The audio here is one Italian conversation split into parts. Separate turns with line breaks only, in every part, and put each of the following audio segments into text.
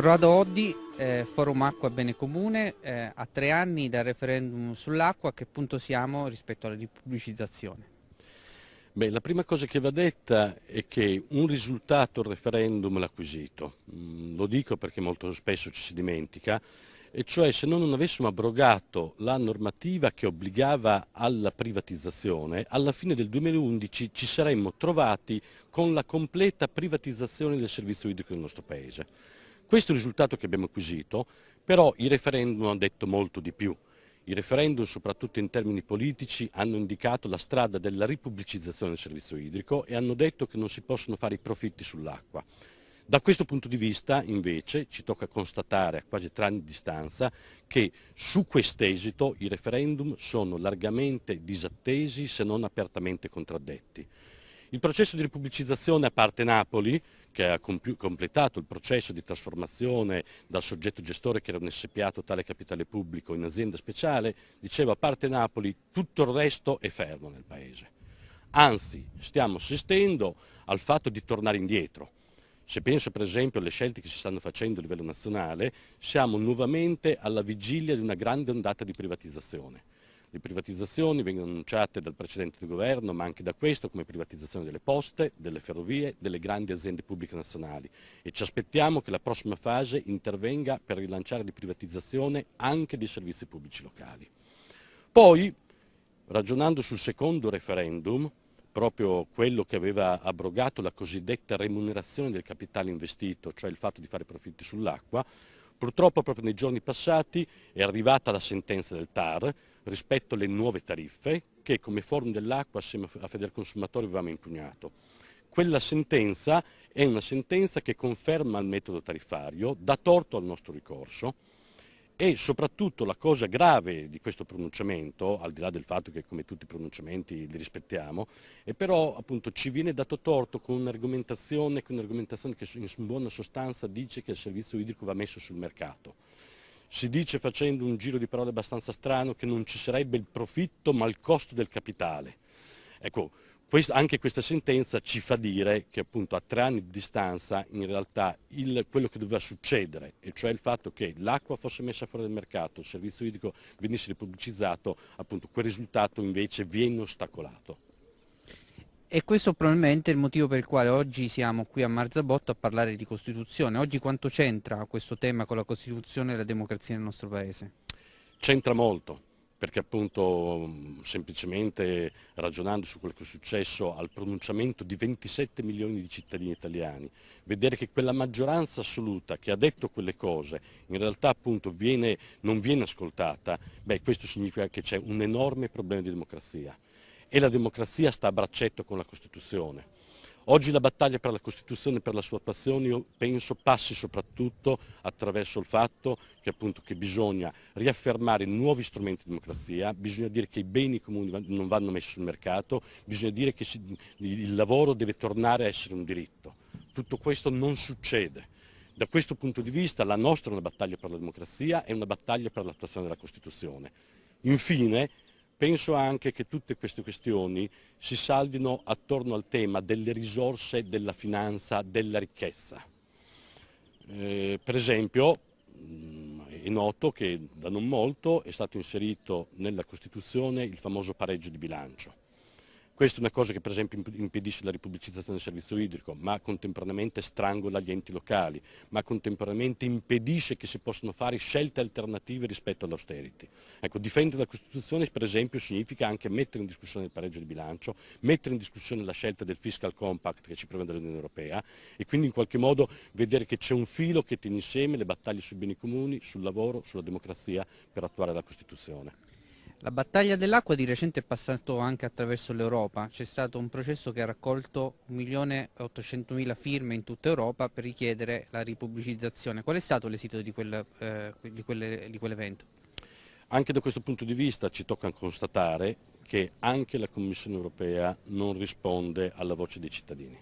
Corrado Oddi, eh, Forum Acqua Bene Comune, eh, a tre anni dal referendum sull'acqua, a che punto siamo rispetto alla ripubblicizzazione?
Beh, la prima cosa che va detta è che un risultato il referendum l'ha acquisito, mm, lo dico perché molto spesso ci si dimentica, e cioè se noi non avessimo abrogato la normativa che obbligava alla privatizzazione, alla fine del 2011 ci saremmo trovati con la completa privatizzazione del servizio idrico del nostro Paese. Questo è il risultato che abbiamo acquisito, però i referendum hanno detto molto di più. I referendum, soprattutto in termini politici, hanno indicato la strada della ripubblicizzazione del servizio idrico e hanno detto che non si possono fare i profitti sull'acqua. Da questo punto di vista, invece, ci tocca constatare a quasi tre anni di distanza che su quest'esito i referendum sono largamente disattesi se non apertamente contraddetti. Il processo di ripubblicizzazione a parte Napoli, che ha completato il processo di trasformazione dal soggetto gestore che era un SPA totale capitale pubblico in azienda speciale, dicevo a parte Napoli tutto il resto è fermo nel Paese. Anzi, stiamo assistendo al fatto di tornare indietro. Se penso per esempio alle scelte che si stanno facendo a livello nazionale, siamo nuovamente alla vigilia di una grande ondata di privatizzazione le privatizzazioni vengono annunciate dal precedente governo, ma anche da questo, come privatizzazione delle poste, delle ferrovie, delle grandi aziende pubbliche nazionali e ci aspettiamo che la prossima fase intervenga per rilanciare la privatizzazione anche dei servizi pubblici locali. Poi, ragionando sul secondo referendum, proprio quello che aveva abrogato la cosiddetta remunerazione del capitale investito, cioè il fatto di fare profitti sull'acqua, purtroppo proprio nei giorni passati è arrivata la sentenza del TAR, rispetto alle nuove tariffe che come Forum dell'Acqua assieme a Federconsumatori avevamo impugnato. Quella sentenza è una sentenza che conferma il metodo tariffario, dà torto al nostro ricorso e soprattutto la cosa grave di questo pronunciamento, al di là del fatto che come tutti i pronunciamenti li rispettiamo, è però appunto ci viene dato torto con un'argomentazione, un che in buona sostanza dice che il servizio idrico va messo sul mercato si dice facendo un giro di parole abbastanza strano che non ci sarebbe il profitto ma il costo del capitale. Ecco, quest anche questa sentenza ci fa dire che appunto a tre anni di distanza in realtà il, quello che doveva succedere, e cioè il fatto che l'acqua fosse messa fuori dal mercato, il servizio idrico venisse ripubblicizzato, appunto quel risultato invece viene ostacolato.
E questo probabilmente è il motivo per il quale oggi siamo qui a Marzabotto a parlare di Costituzione. Oggi quanto c'entra questo tema con la Costituzione e la democrazia nel nostro Paese?
C'entra molto, perché appunto semplicemente ragionando su quello che è successo al pronunciamento di 27 milioni di cittadini italiani, vedere che quella maggioranza assoluta che ha detto quelle cose in realtà appunto viene, non viene ascoltata, beh questo significa che c'è un enorme problema di democrazia e la democrazia sta a braccetto con la Costituzione. Oggi la battaglia per la Costituzione e per la sua attuazione io penso passi soprattutto attraverso il fatto che, appunto, che bisogna riaffermare nuovi strumenti di democrazia, bisogna dire che i beni comuni non vanno messi sul mercato, bisogna dire che si, il lavoro deve tornare a essere un diritto. Tutto questo non succede. Da questo punto di vista la nostra è una battaglia per la democrazia e una battaglia per l'attuazione della Costituzione. Infine, Penso anche che tutte queste questioni si saldino attorno al tema delle risorse, della finanza, della ricchezza. Eh, per esempio, mm, è noto che da non molto è stato inserito nella Costituzione il famoso pareggio di bilancio. Questa è una cosa che per esempio impedisce la ripubblicizzazione del servizio idrico, ma contemporaneamente strangola gli enti locali, ma contemporaneamente impedisce che si possano fare scelte alternative rispetto all'austerity. Ecco, difendere la Costituzione per esempio significa anche mettere in discussione il pareggio di bilancio, mettere in discussione la scelta del fiscal compact che ci prevede l'Unione Europea e quindi in qualche modo vedere che c'è un filo che tiene insieme le battaglie sui beni comuni, sul lavoro, sulla democrazia per attuare la Costituzione.
La battaglia dell'acqua di recente è passato anche attraverso l'Europa. C'è stato un processo che ha raccolto 1.800.000 firme in tutta Europa per richiedere la ripubblicizzazione. Qual è stato l'esito di, quel, eh, di, quelle, di quell'evento? Anche da questo
punto di vista ci tocca constatare che anche la Commissione europea non risponde alla voce dei cittadini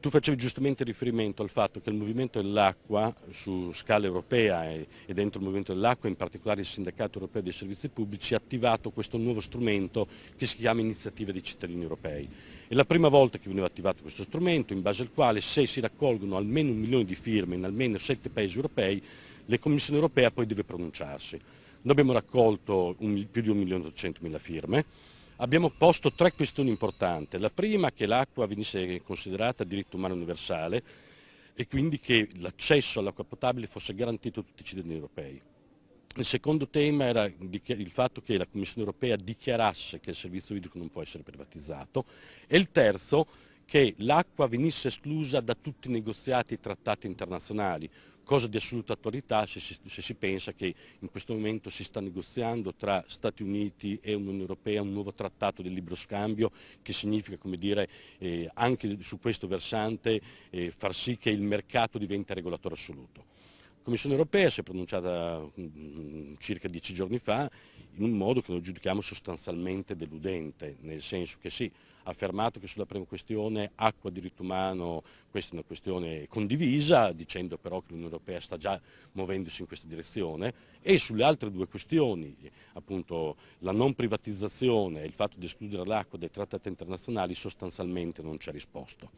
tu facevi giustamente riferimento al fatto che il movimento dell'acqua su scala europea e, dentro il movimento dell'acqua, in particolare il Sindacato Europeo dei Servizi Pubblici, ha attivato questo nuovo strumento che si chiama Iniziativa dei Cittadini Europei. È la prima volta che veniva attivato questo strumento in base al quale se si raccolgono almeno un milione di firme in almeno sette paesi europei, la Commissione Europea poi deve pronunciarsi. Noi abbiamo raccolto un, più di 1.800.000 firme, Abbiamo posto tre questioni importanti. La prima che l'acqua venisse considerata diritto umano universale e quindi che l'accesso all'acqua potabile fosse garantito a tutti i cittadini europei. Il secondo tema era il fatto che la Commissione europea dichiarasse che il servizio idrico non può essere privatizzato e il terzo che l'acqua venisse esclusa da tutti i negoziati e trattati internazionali, cosa di assoluta attualità se si, se si, pensa che in questo momento si sta negoziando tra Stati Uniti e Unione Europea un nuovo trattato del libero scambio che significa come dire, eh, anche su questo versante eh, far sì che il mercato diventi regolatore assoluto. La Commissione Europea si è pronunciata mh, mm, mm, mm, circa dieci giorni fa in un modo che noi giudichiamo sostanzialmente deludente, nel senso che sì, ha affermato che sulla prima questione acqua diritto umano questa è una questione condivisa, dicendo però che l'Unione Europea sta già muovendosi in questa direzione, e sulle altre due questioni, appunto la non privatizzazione e il fatto di escludere l'acqua dai trattati internazionali, sostanzialmente non ci ha risposto.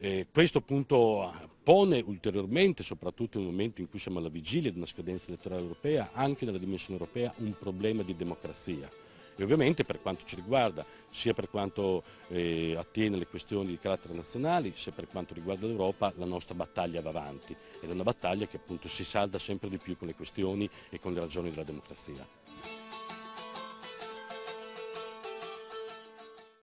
E eh, questo appunto pone ulteriormente, soprattutto in un momento in cui siamo alla vigilia di una scadenza elettorale europea, anche nella dimensione europea un problema di democrazia. E ovviamente per quanto ci riguarda, sia per quanto eh, attiene alle questioni di carattere nazionale, sia per quanto riguarda l'Europa, la nostra battaglia va avanti ed è una battaglia che appunto si salda sempre di più con le questioni e con le ragioni della democrazia.